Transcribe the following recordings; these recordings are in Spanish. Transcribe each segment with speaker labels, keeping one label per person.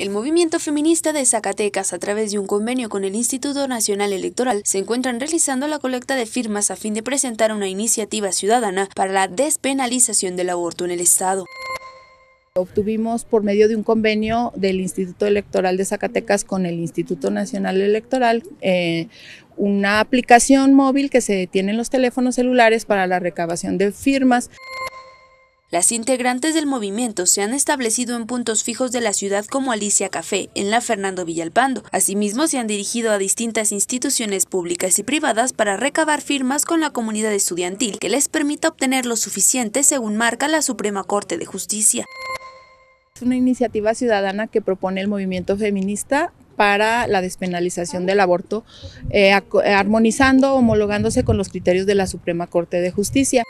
Speaker 1: El movimiento feminista de Zacatecas, a través de un convenio con el Instituto Nacional Electoral, se encuentran realizando la colecta de firmas a fin de presentar una iniciativa ciudadana para la despenalización del aborto en el Estado.
Speaker 2: Obtuvimos por medio de un convenio del Instituto Electoral de Zacatecas con el Instituto Nacional Electoral eh, una aplicación móvil que se detiene en los teléfonos celulares para la recabación de firmas.
Speaker 1: Las integrantes del movimiento se han establecido en puntos fijos de la ciudad como Alicia Café, en la Fernando Villalpando. Asimismo, se han dirigido a distintas instituciones públicas y privadas para recabar firmas con la comunidad estudiantil que les permita obtener lo suficiente según marca la Suprema Corte de Justicia.
Speaker 2: Es una iniciativa ciudadana que propone el movimiento feminista para la despenalización del aborto, eh, armonizando, homologándose con los criterios de la Suprema Corte de Justicia.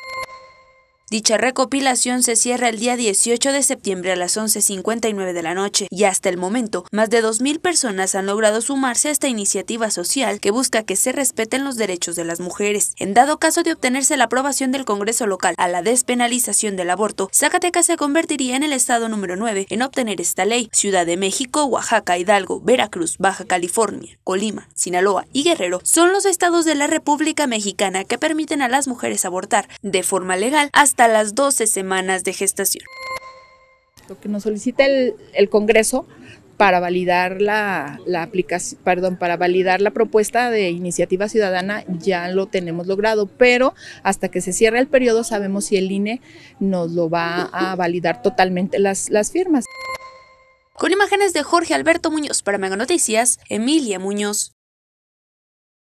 Speaker 1: Dicha recopilación se cierra el día 18 de septiembre a las 11.59 de la noche y hasta el momento más de 2.000 personas han logrado sumarse a esta iniciativa social que busca que se respeten los derechos de las mujeres. En dado caso de obtenerse la aprobación del Congreso local a la despenalización del aborto, Zacatecas se convertiría en el estado número 9 en obtener esta ley. Ciudad de México, Oaxaca, Hidalgo, Veracruz, Baja California, Colima, Sinaloa y Guerrero son los estados de la República Mexicana que permiten a las mujeres abortar de forma legal hasta las 12 semanas de gestación.
Speaker 2: Lo que nos solicita el, Congreso para validar la, aplicación, perdón, para validar la propuesta de iniciativa ciudadana ya lo tenemos logrado, pero hasta que se cierre el periodo sabemos si el INE nos lo va a validar totalmente las, las firmas.
Speaker 1: Con imágenes de Jorge
Speaker 2: Alberto Muñoz para Mega Noticias, Emilia Muñoz.